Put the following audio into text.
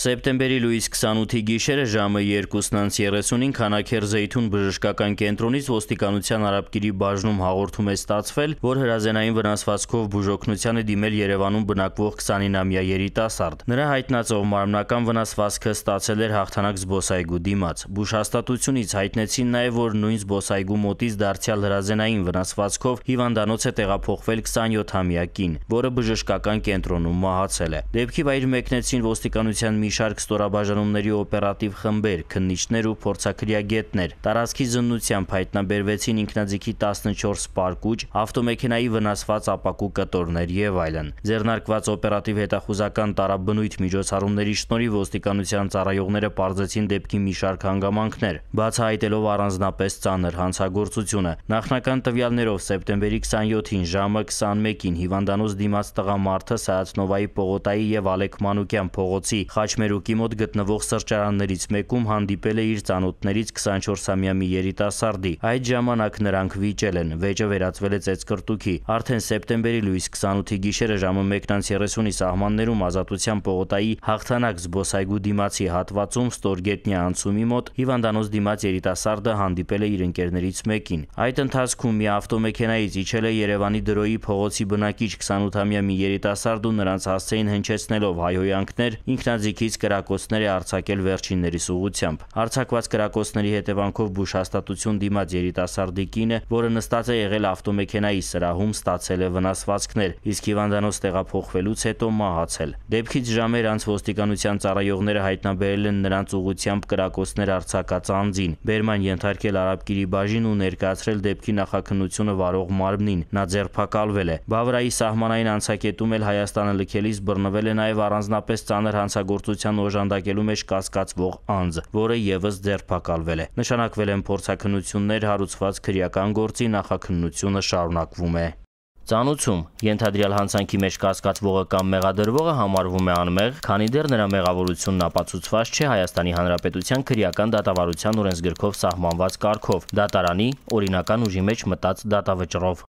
Սեպտեմբերի լույս 28-ի գիշերը ժամը 2:35-ին Խանաքեր Զեյթուն բժշկական կենտրոնից ոստիկանության արաբկիրի բաժնում հաղորդում է ստացվել, որ հրազենային վնասվածքով բուժօգնության է դիմել Երևանում բնակվող 29-ամյա երիտասարդ։ Նրա հայտնածով մարմնական վնասվածքը ստացել էր հաղթանակ զբոսայգու դիմաց։ Բուժհաստատությունից հայտնեցին նաև, որ նույն զբոսայգու մոտից դարձյալ հրազենային վնասվածքով հիվանդանոց է տեղափոխվել 27-ամյա կին, որը բժշկական կենտրոնում մահացել է։ Դեպքի վայր մեկնեցին ոստիկանության մի մի շարք ստորաբաժանումների օպերատիվ խմբեր, քննիչներ ու փորձակրիագետներ տարածքի զննությամբ հայտնաբերվեցին ինքնաձիգի 14 պարկուճ, ավտոմեքենայի վնասված ապակու կտորներ եւ այլն։ Ձեռնարկված օպերատիվ հետախուզական տարաբնույթ միջոցառումների շնորհիվ ոստիկանության ծառայողները բարձեցին դեպքի մի շարք հանգամանքներ, բացահայտելով առանձնապես ծանր հանցագործությունը։ Նախնական տվյալներով սեպտեմբերի 27-ին ժամը 21-ին հիվանդանոց դիմաց տղամարդը Սայաթնովայի Պողոտայի եւ Ալեք Մանուկյան փողոցի Խաչ Թմերուկի մոտ գտնվող սրճարաններից մեկում հանդիպել է իր ծանոթներից 24-ամյա մի երիտասարդի։ Այդ ժամանակ նրանք վիճել են, վեճը վերածվել է ծեցկրտուքի։ Արդեն սեպտեմբերի լույս 28-ի գիշերը ժամը 1:30-ի սահմաններում Ազատության պողոտայի հաղթանակ զբոսայգու դիմացի հատվածում ստորգետնյա անցումի մոտ հիվանդանոց դիմաց երիտասարդը հանդիպել է իր ընկերներից մեկին։ Այդ ընթացքում մի ավտոմեքենայից իջել է Երևանի Դրոյի փողոցի բնակիչ 28-ամյա մի երիտասարդ ու նրանց հասցեին հնչեցնելով հայհոյանքներ ինքնաձիգի Թբիլիսիից կրակոցներ է արձակել վերջիններիս ուղությամբ։ Արձակված կրակոցների հետևանքով Բուշ հաստատություն դիմաց երիտասարդի կինը, որը նստած է եղել ավտոմեքենայի սրահում, ստացել է վնասվածքներ, իսկ հիվանդանոց տեղափոխվելուց հետո մահացել։ Դեպքից ժամեր անց ոստիկանության ծառայողները հայտնաբերել են նրանց ուղությամբ կրակոցներ արձակած անձին։ Բերման ենթարկել Արաբկիրի բաժին ու ներկայացրել դեպքի նախաքննությունը վարող մարմնին։ Նա ձերբակալվել է։ Բավարայի սահմանային անցակետում էլ Հայաստանը լքելիս բռնվել է նաև առանձնապես ծանր հանցագործության ազատության օժանդակելու մեջ կասկածվող անձ, որը եւս ձերբակալվել է։ Նշանակվել են փորձակնություններ հարուցված քրեական գործի նախաքննությունը շարունակվում է։ Ծանուցում ենթադրյալ հանցանքի մեջ կասկածվողը կամ մեղադրվողը համարվում է անմեղ, քանի դեռ նրա մեղավորությունն ապացուցված չէ Հայաստանի Հանրապետության քրեական դատավարության օրենսգրքով սահմանված կարգով՝ դատարանի օրինական ուժի մեջ մտած դատավճռով։